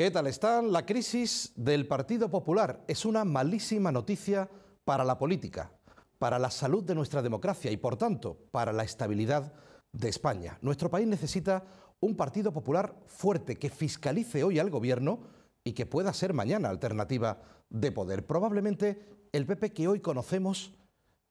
¿Qué tal están? la crisis del Partido Popular? Es una malísima noticia para la política, para la salud de nuestra democracia y, por tanto, para la estabilidad de España. Nuestro país necesita un Partido Popular fuerte que fiscalice hoy al Gobierno y que pueda ser mañana alternativa de poder. Probablemente el PP que hoy conocemos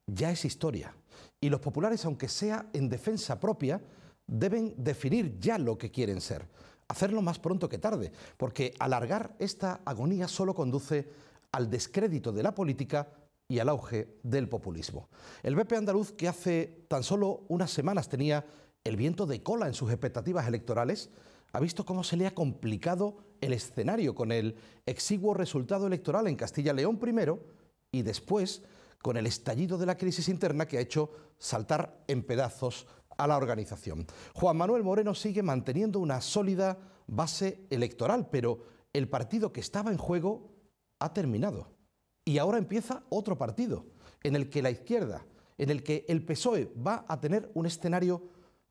ya es historia y los populares, aunque sea en defensa propia, deben definir ya lo que quieren ser hacerlo más pronto que tarde, porque alargar esta agonía solo conduce al descrédito de la política y al auge del populismo. El BP andaluz, que hace tan solo unas semanas tenía el viento de cola en sus expectativas electorales, ha visto cómo se le ha complicado el escenario con el exiguo resultado electoral en Castilla-León primero y después con el estallido de la crisis interna que ha hecho saltar en pedazos a la organización. Juan Manuel Moreno sigue manteniendo una sólida base electoral, pero el partido que estaba en juego ha terminado. Y ahora empieza otro partido, en el que la izquierda, en el que el PSOE va a tener un escenario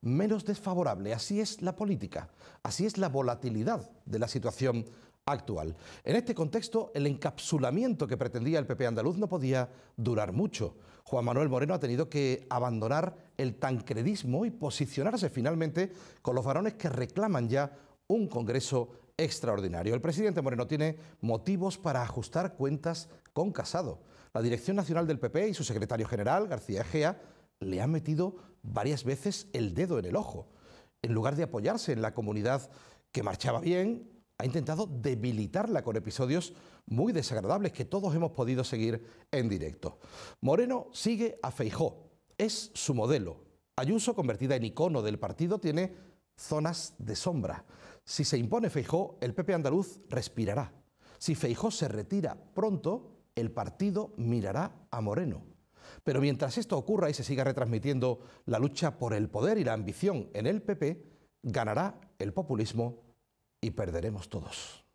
menos desfavorable. Así es la política, así es la volatilidad de la situación actual. En este contexto, el encapsulamiento que pretendía el PP andaluz no podía durar mucho. Juan Manuel Moreno ha tenido que abandonar el tancredismo y posicionarse finalmente con los varones que reclaman ya un Congreso extraordinario. El presidente Moreno tiene motivos para ajustar cuentas con Casado. La Dirección Nacional del PP y su secretario general, García Egea, le ha metido varias veces el dedo en el ojo. En lugar de apoyarse en la comunidad que marchaba bien, ha intentado debilitarla con episodios muy desagradables que todos hemos podido seguir en directo. Moreno sigue a Feijó, es su modelo. Ayuso, convertida en icono del partido, tiene zonas de sombra. Si se impone Feijó, el PP andaluz respirará. Si Feijó se retira pronto, el partido mirará a Moreno. Pero mientras esto ocurra y se siga retransmitiendo la lucha por el poder y la ambición en el PP, ganará el populismo y perderemos todos.